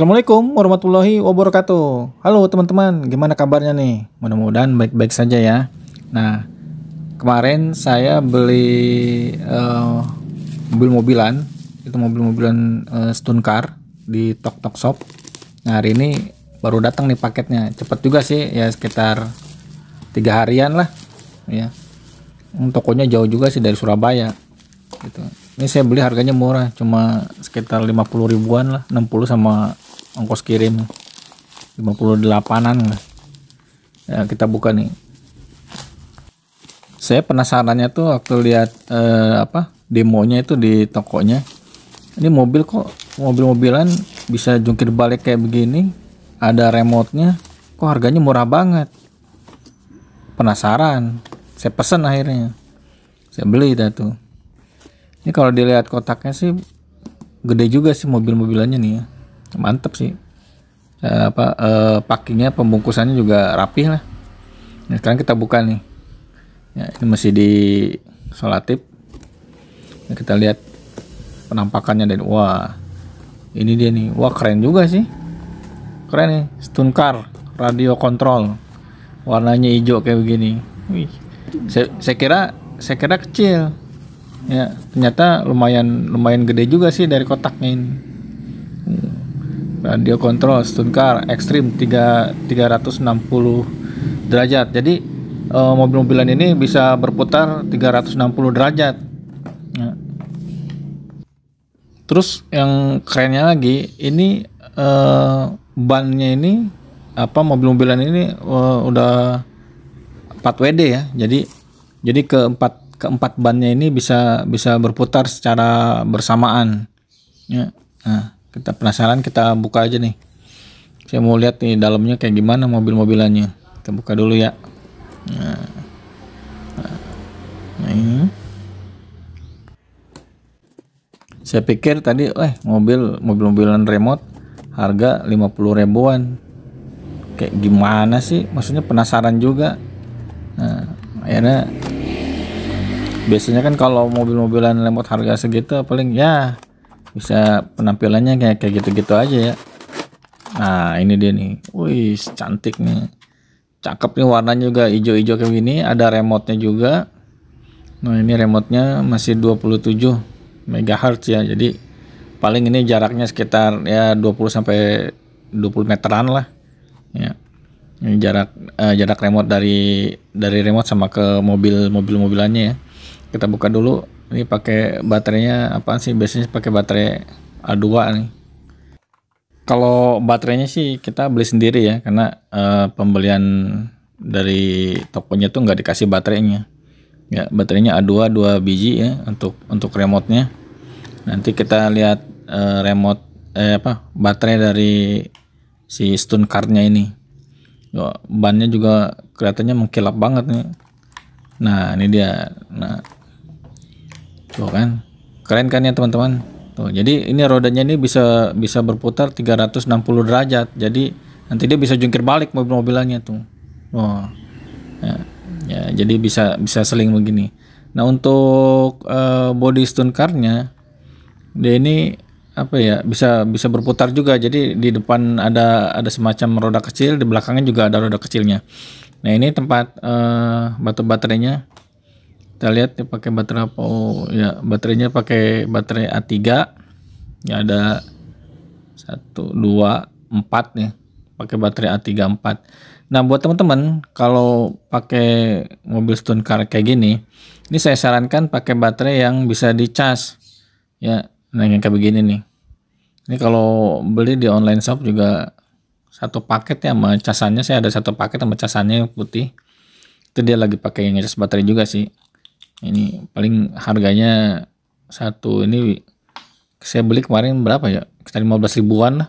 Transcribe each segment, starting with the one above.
Assalamualaikum warahmatullahi wabarakatuh. Halo teman-teman, gimana kabarnya nih? Mudah-mudahan baik-baik saja ya. Nah, kemarin saya beli uh, eh, mobil-mobilan, itu mobil-mobilan uh, eh, stone car di Tok Tok Shop. Nah, hari ini baru datang nih paketnya. Cepat juga sih, ya sekitar tiga harian lah, ya. Hmm, tokonya jauh juga sih dari Surabaya. Gitu ini saya beli harganya murah cuma sekitar 50 ribuan lah 60 sama ongkos kirim 58an lah ya, kita buka nih saya penasarannya tuh waktu lihat eh, apa demonya itu di tokonya ini mobil kok mobil-mobilan bisa jungkir balik kayak begini ada remote kok harganya murah banget penasaran saya pesen akhirnya saya beli dah tuh ini kalau dilihat kotaknya sih gede juga sih mobil-mobilannya nih ya mantep sih eh, apa eh, packingnya pembungkusannya juga rapih lah nah, sekarang kita buka nih ya, ini masih di solatip nah, kita lihat penampakannya dan wah ini dia nih wah keren juga sih keren nih stun car radio control warnanya hijau kayak begini Wih. Saya, saya kira saya kira kecil ya ternyata lumayan lumayan gede juga sih dari kotaknya ini radio kontrol stunt car ekstrim 3 360 derajat jadi uh, mobil-mobilan ini bisa berputar 360 derajat nah. terus yang kerennya lagi ini uh, bannya ini apa mobil-mobilan ini uh, udah 4WD ya jadi jadi keempat keempat bannya ini bisa bisa berputar secara bersamaan ya nah kita penasaran kita buka aja nih saya mau lihat nih dalamnya kayak gimana mobil-mobilannya kita buka dulu ya nah, nah ini saya pikir tadi eh mobil mobil-mobilan remote harga 50 ribuan kayak gimana sih maksudnya penasaran juga nah akhirnya biasanya kan kalau mobil-mobilan remote harga segitu paling ya bisa penampilannya kayak kayak gitu-gitu aja ya nah ini dia nih wih cantik nih cakep nih warnanya juga hijau-hijau kayak gini ada remotenya juga nah ini remotenya masih 27 MHz ya jadi paling ini jaraknya sekitar ya 20 sampai 20 meteran lah ya ini jarak uh, jarak remote dari dari remote sama ke mobil mobil mobilannya ya kita buka dulu ini pakai baterainya apa sih? Biasanya pakai baterai A2 nih. Kalau baterainya sih kita beli sendiri ya karena uh, pembelian dari tokonya tuh nggak dikasih baterainya. Ya, baterainya A2 2 biji ya untuk untuk remote-nya. Nanti kita lihat uh, remote eh apa? baterai dari si stun card-nya ini. Bannya juga kelihatannya mengkilap banget nih. Nah, ini dia. Nah, Tuh kan. Keren kan ya teman-teman? Tuh, jadi ini rodanya ini bisa bisa berputar 360 derajat. Jadi nanti dia bisa jungkir balik mobil-mobilannya tuh. Wah. Ya, ya, jadi bisa bisa seling begini. Nah, untuk uh, body stunt carnya dia ini apa ya bisa bisa berputar juga jadi di depan ada ada semacam roda kecil di belakangnya juga ada roda kecilnya nah ini tempat uh, batu baterainya kita lihat ya pakai baterai apa oh ya baterainya pakai baterai A3 ya ada satu dua empat nih pakai baterai A34 nah buat teman-teman kalau pakai mobil stone car kayak gini ini saya sarankan pakai baterai yang bisa dicas ya nah yang kayak begini nih ini kalau beli di online shop juga satu paket ya sama casannya saya ada satu paket sama casannya putih itu dia lagi pakai yang ngecas baterai juga sih ini paling harganya satu ini saya beli kemarin berapa ya sekitar 15 ribuan lah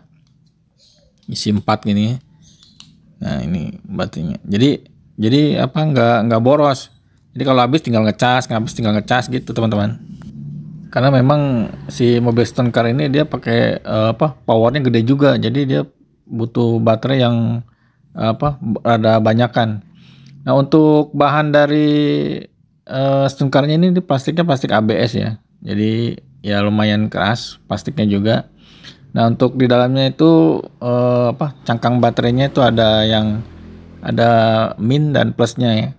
isi empat gini nah ini baterainya jadi jadi apa nggak nggak boros jadi kalau habis tinggal ngecas habis tinggal ngecas gitu teman-teman karena memang si mobil Stone Car ini dia pakai uh, apa powernya gede juga jadi dia butuh baterai yang uh, apa Ada banyakan nah untuk bahan dari uh, stun ini ini plastiknya plastik ABS ya jadi ya lumayan keras plastiknya juga nah untuk di dalamnya itu uh, apa cangkang baterainya itu ada yang ada min dan plusnya ya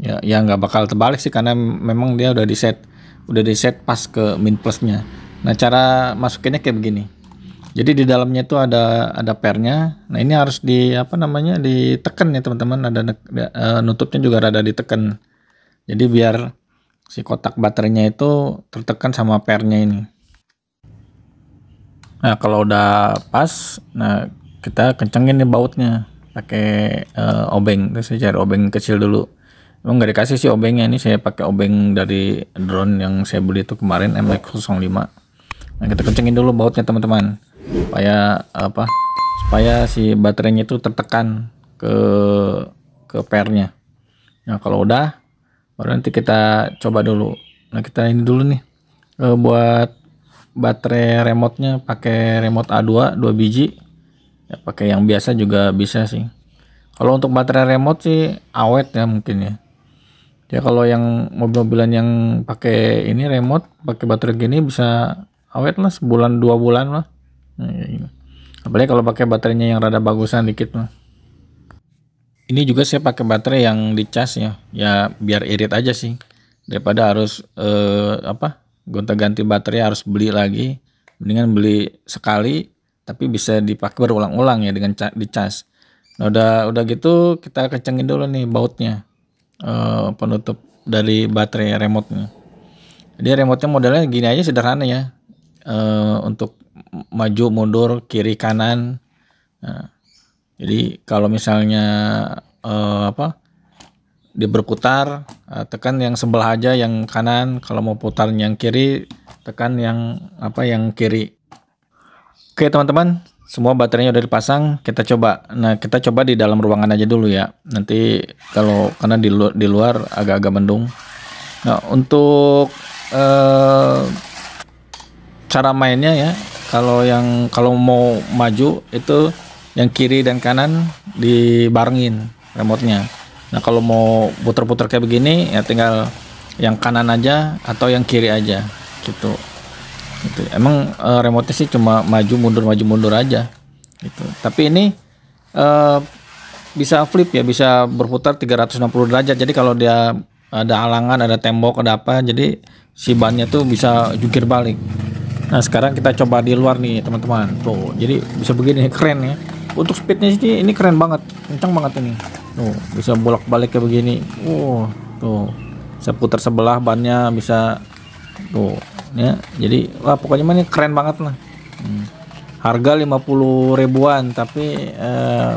ya ya nggak bakal terbalik sih karena memang dia udah di set udah di set pas ke min plusnya nah cara masukinnya kayak begini jadi di dalamnya itu ada ada pernya nah ini harus di apa namanya ditekan ya teman-teman ada, ada uh, eh, nutupnya juga rada ditekan jadi biar si kotak baterainya itu tertekan sama pernya ini. Nah kalau udah pas, nah kita kencengin nih bautnya pakai uh, obeng. Terus saya cari obeng kecil dulu. Emang nggak dikasih sih obengnya ini saya pakai obeng dari drone yang saya beli itu kemarin MX05. Nah kita kencengin dulu bautnya teman-teman supaya apa? Supaya si baterainya itu tertekan ke ke pernya. Nah kalau udah baru nanti kita coba dulu nah kita ini dulu nih e, buat baterai remote-nya pakai remote A2 2 biji ya pakai yang biasa juga bisa sih kalau untuk baterai remote sih awet ya mungkin ya ya kalau yang mobil-mobilan yang pakai ini remote pakai baterai gini bisa awet lah sebulan dua bulan lah nah, ya, ya. apalagi kalau pakai baterainya yang rada bagusan dikit lah ini juga saya pakai baterai yang dicas ya ya biar irit aja sih daripada harus eh, apa gonta-ganti baterai harus beli lagi mendingan beli sekali tapi bisa dipakai berulang-ulang ya dengan dicas nah udah udah gitu kita kencengin dulu nih bautnya eh, penutup dari baterai remotenya jadi remotenya modelnya gini aja sederhana ya eh, untuk maju mundur kiri kanan nah jadi kalau misalnya uh, apa dia berputar uh, tekan yang sebelah aja yang kanan. Kalau mau putar yang kiri tekan yang apa yang kiri. Oke teman-teman, semua baterainya udah dipasang. Kita coba. Nah kita coba di dalam ruangan aja dulu ya. Nanti kalau karena di luar di luar agak-agak mendung. Nah untuk uh, cara mainnya ya, kalau yang kalau mau maju itu yang kiri dan kanan dibarengin remotenya. Nah, kalau mau puter-puter kayak begini ya tinggal yang kanan aja atau yang kiri aja gitu. Gitu. Emang e, eh, remote sih cuma maju mundur maju mundur aja gitu. Tapi ini e, bisa flip ya, bisa berputar 360 derajat. Jadi kalau dia ada alangan ada tembok, ada apa, jadi si bannya tuh bisa jungkir balik. Nah, sekarang kita coba di luar nih, teman-teman. Tuh, jadi bisa begini keren ya untuk speednya sih ini keren banget kencang banget ini tuh bisa bolak balik kayak begini uh tuh bisa putar sebelah bannya bisa tuh ya jadi wah pokoknya ini keren banget lah hmm. harga 50 ribuan tapi eh,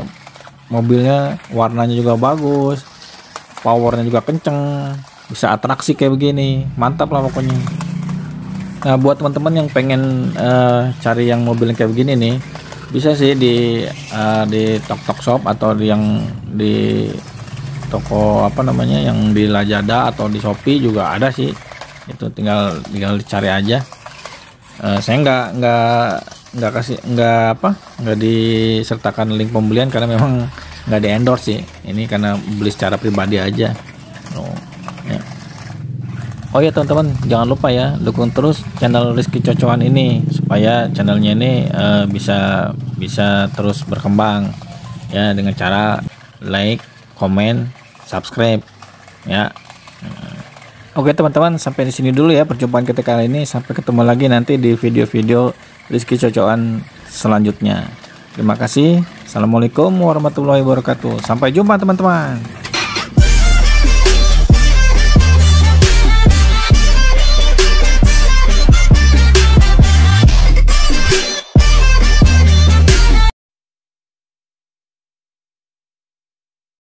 mobilnya warnanya juga bagus powernya juga kenceng bisa atraksi kayak begini mantap lah pokoknya nah buat teman-teman yang pengen eh, cari yang mobil kayak begini nih bisa sih di uh, di Tok Tok Shop atau di yang di toko apa namanya yang di Lazada atau di Shopee juga ada sih itu tinggal tinggal dicari aja uh, saya nggak nggak nggak kasih nggak apa nggak disertakan link pembelian karena memang nggak di endorse sih ini karena beli secara pribadi aja oh ya oh ya teman-teman jangan lupa ya dukung terus channel Rizky Cocohan ini supaya channelnya ini uh, bisa bisa terus berkembang ya dengan cara like, comment, subscribe ya. Oke teman-teman sampai di sini dulu ya perjumpaan kita kali ini sampai ketemu lagi nanti di video-video Rizky cocokan selanjutnya. Terima kasih. Assalamualaikum warahmatullahi wabarakatuh. Sampai jumpa teman-teman.